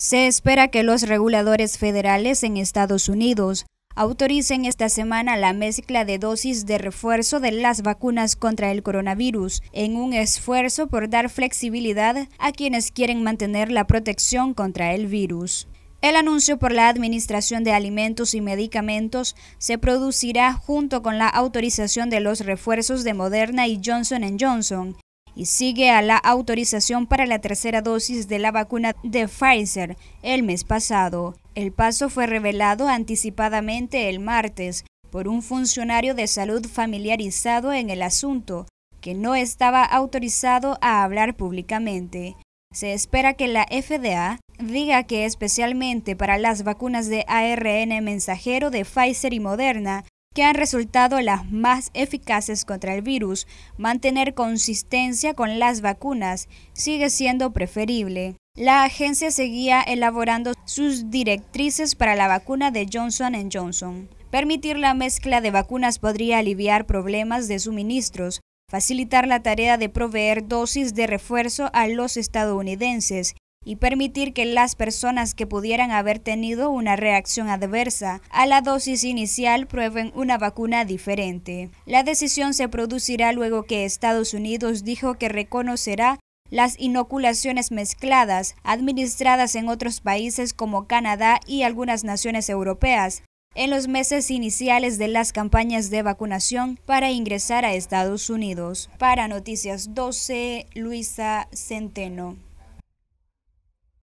Se espera que los reguladores federales en Estados Unidos autoricen esta semana la mezcla de dosis de refuerzo de las vacunas contra el coronavirus en un esfuerzo por dar flexibilidad a quienes quieren mantener la protección contra el virus. El anuncio por la Administración de Alimentos y Medicamentos se producirá junto con la autorización de los refuerzos de Moderna y Johnson ⁇ Johnson sigue a la autorización para la tercera dosis de la vacuna de Pfizer el mes pasado. El paso fue revelado anticipadamente el martes por un funcionario de salud familiarizado en el asunto, que no estaba autorizado a hablar públicamente. Se espera que la FDA diga que especialmente para las vacunas de ARN mensajero de Pfizer y Moderna que han resultado las más eficaces contra el virus, mantener consistencia con las vacunas sigue siendo preferible. La agencia seguía elaborando sus directrices para la vacuna de Johnson ⁇ Johnson. Permitir la mezcla de vacunas podría aliviar problemas de suministros, facilitar la tarea de proveer dosis de refuerzo a los estadounidenses y permitir que las personas que pudieran haber tenido una reacción adversa a la dosis inicial prueben una vacuna diferente. La decisión se producirá luego que Estados Unidos dijo que reconocerá las inoculaciones mezcladas administradas en otros países como Canadá y algunas naciones europeas en los meses iniciales de las campañas de vacunación para ingresar a Estados Unidos. Para Noticias 12, Luisa Centeno.